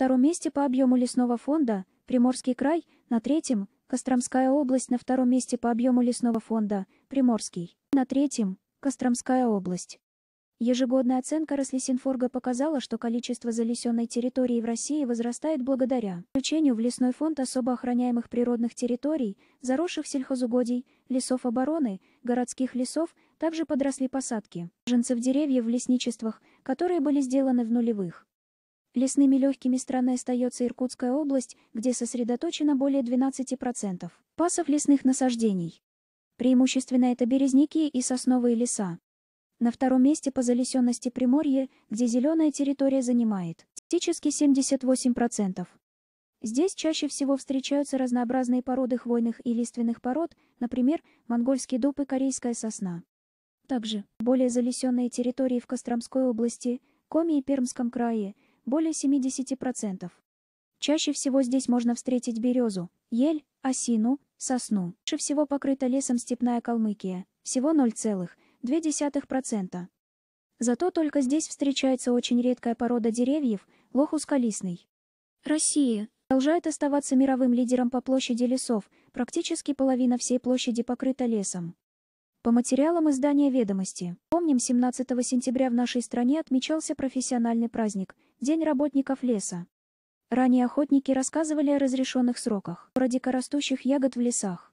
втором месте по объему лесного фонда, Приморский край, на третьем, Костромская область на втором месте по объему лесного фонда, Приморский, на третьем, Костромская область. Ежегодная оценка Рослесинфорга показала, что количество залесенной территории в России возрастает благодаря включению в лесной фонд особо охраняемых природных территорий, заросших сельхозугодий, лесов обороны, городских лесов, также подросли посадки. Женцев деревьев в лесничествах, которые были сделаны в нулевых. Лесными легкими страной остается Иркутская область, где сосредоточено более 12% пасов лесных насаждений. Преимущественно это березники и сосновые леса. На втором месте по залесенности Приморье, где зеленая территория занимает практически 78%. Здесь чаще всего встречаются разнообразные породы хвойных и лиственных пород, например, монгольский дуб и корейская сосна. Также более залесенные территории в Костромской области, Коми и Пермском крае – более 70%. Чаще всего здесь можно встретить березу, ель, осину, сосну. Чаще всего покрыта лесом степная Калмыкия, всего 0,2%. Зато только здесь встречается очень редкая порода деревьев, лохус колистный. Россия продолжает оставаться мировым лидером по площади лесов, практически половина всей площади покрыта лесом. По материалам издания «Ведомости». Напомним, 17 сентября в нашей стране отмечался профессиональный праздник – День работников леса. Ранее охотники рассказывали о разрешенных сроках, дикорастущих ягод в лесах.